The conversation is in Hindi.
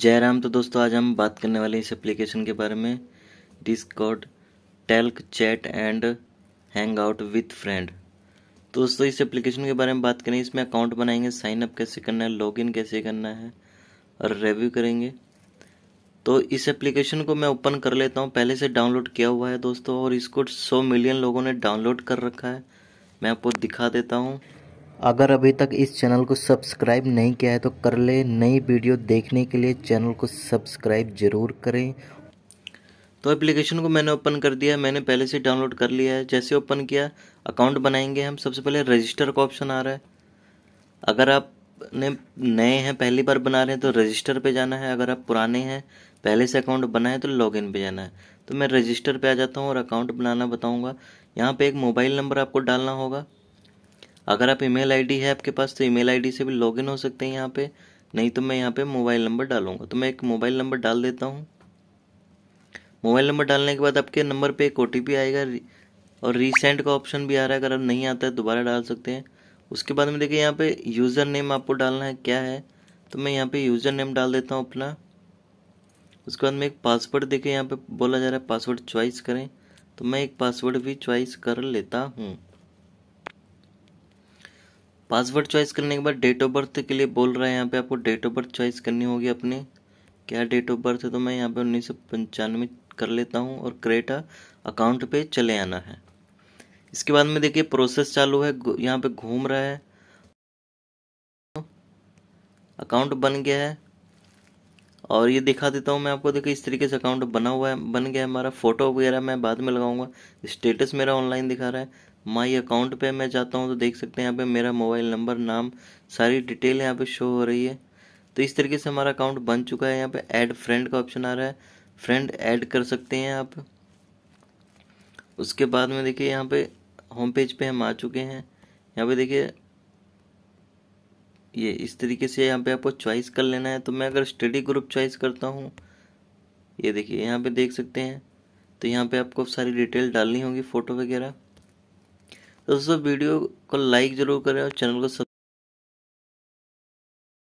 जयराम तो दोस्तों आज हम बात करने वाले इस एप्लीकेशन के बारे में Discord talk chat and hang out with friend तो दोस्तों इस एप्लीकेशन के बारे में बात करें इसमें अकाउंट बनाएंगे साइन अप कैसे करना है लॉग इन कैसे करना है और रिव्यू करेंगे तो इस एप्लीकेशन को मैं ओपन कर लेता हूँ पहले से डाउनलोड किया हुआ है दोस्तों और इसको सौ मिलियन लोगों ने डाउनलोड कर रखा है मैं आपको दिखा देता हूँ अगर अभी तक इस चैनल को सब्सक्राइब नहीं किया है तो कर ले नई वीडियो देखने के लिए चैनल को सब्सक्राइब ज़रूर करें तो एप्लीकेशन को मैंने ओपन कर दिया मैंने पहले से डाउनलोड कर लिया है जैसे ओपन किया अकाउंट बनाएंगे हम सबसे पहले रजिस्टर का ऑप्शन आ रहा है अगर आप ने नए हैं पहली बार बना रहे हैं तो रजिस्टर पे जाना है अगर आप पुराने हैं पहले से अकाउंट बना है तो लॉगिन पे जाना है तो मैं रजिस्टर पे आ जाता हूँ और अकाउंट बनाना बताऊँगा यहाँ पे एक मोबाइल नंबर आपको डालना होगा अगर आप ईमेल आईडी है आपके पास तो ईमेल आईडी से भी लॉगिन हो सकते हैं यहाँ पे नहीं तो मैं यहाँ पे मोबाइल नंबर डालूंगा तो मैं एक मोबाइल नंबर डाल देता हूँ मोबाइल नंबर डालने के बाद आपके नंबर पे एक ओ आएगा और रीसेंट का ऑप्शन भी आ रहा है अगर आप नहीं आता है दोबारा डाल सकते हैं उसके बाद में देखिए यहाँ पे यूज़र नेम आपको डालना है क्या है तो मैं यहाँ पे यूज़र नेम डाल देता हूँ अपना उसके बाद में एक पासवर्ड देखिए यहाँ पे बोला जा रहा है पासवर्ड चॉइस करें तो मैं एक पासवर्ड भी चॉइस कर लेता हूँ पासवर्ड चॉइस करने के बाद डेट ऑफ बर्थ के लिए बोल रहा है यहाँ पे आपको डेट ऑफ बर्थ चॉइस करनी होगी अपने क्या डेट ऑफ बर्थ है तो मैं यहाँ पे उन्नीस सौ कर लेता हूँ और क्रेटा अकाउंट पे चले आना है इसके बाद में देखिए प्रोसेस चालू है यहाँ पे घूम रहा है अकाउंट बन गया है और ये दिखा देता हूँ मैं आपको देखिए इस तरीके से अकाउंट बना हुआ है बन गया है हमारा फ़ोटो वगैरह मैं बाद में लगाऊंगा स्टेटस मेरा ऑनलाइन दिखा रहा है माई अकाउंट पे मैं जाता हूँ तो देख सकते हैं यहाँ पे मेरा मोबाइल नंबर नाम सारी डिटेल यहाँ पे शो हो रही है तो इस तरीके से हमारा अकाउंट बन चुका है यहाँ पे ऐड फ्रेंड का ऑप्शन आ रहा है फ्रेंड ऐड कर सकते हैं आप उसके बाद में देखिए यहाँ पे होम पेज पे हम आ चुके हैं यहाँ पे देखिए ये इस तरीके से यहाँ पे आपको चॉइस कर लेना है तो मैं अगर स्टडी ग्रुप चॉइस करता हूँ ये देखिए यहाँ पे देख सकते हैं तो यहाँ पे आपको सारी डिटेल डालनी होगी फ़ोटो वगैरह तो दोस्तों वीडियो को लाइक ज़रूर करें और चैनल को सब